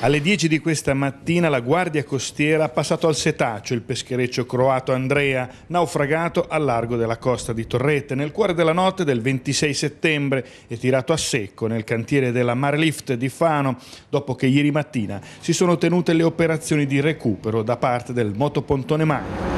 Alle 10 di questa mattina la guardia costiera ha passato al setaccio il peschereccio croato Andrea, naufragato al largo della costa di Torrette nel cuore della notte del 26 settembre e tirato a secco nel cantiere della Marlift di Fano, dopo che ieri mattina si sono tenute le operazioni di recupero da parte del motopontone Magno.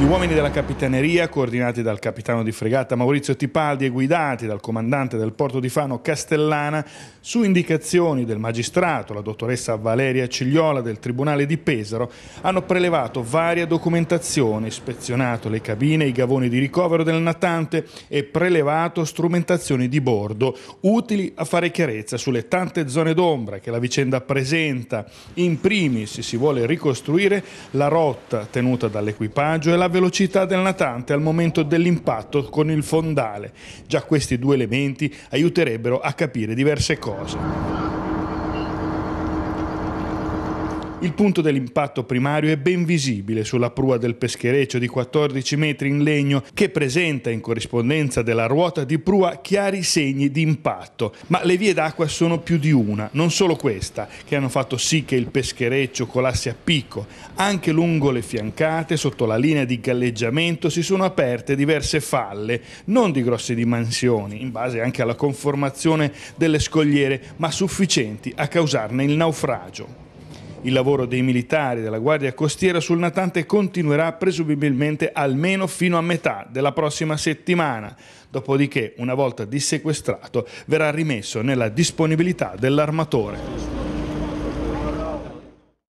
Gli uomini della capitaneria, coordinati dal capitano di fregata Maurizio Tipaldi e guidati dal comandante del porto di Fano Castellana, su indicazioni del magistrato, la dottoressa Valeria Cigliola del Tribunale di Pesaro, hanno prelevato varia documentazione, ispezionato le cabine e i gavoni di ricovero del natante e prelevato strumentazioni di bordo, utili a fare chiarezza sulle tante zone d'ombra che la vicenda presenta. In primis si vuole ricostruire la rotta tenuta dall'equipaggio e la velocità del natante al momento dell'impatto con il fondale. Già questi due elementi aiuterebbero a capire diverse cose. Il punto dell'impatto primario è ben visibile sulla prua del peschereccio di 14 metri in legno che presenta in corrispondenza della ruota di prua chiari segni di impatto, ma le vie d'acqua sono più di una, non solo questa, che hanno fatto sì che il peschereccio colasse a picco, anche lungo le fiancate, sotto la linea di galleggiamento, si sono aperte diverse falle, non di grosse dimensioni, in base anche alla conformazione delle scogliere, ma sufficienti a causarne il naufragio. Il lavoro dei militari della Guardia Costiera sul natante continuerà presumibilmente almeno fino a metà della prossima settimana, dopodiché, una volta dissequestrato, verrà rimesso nella disponibilità dell'armatore.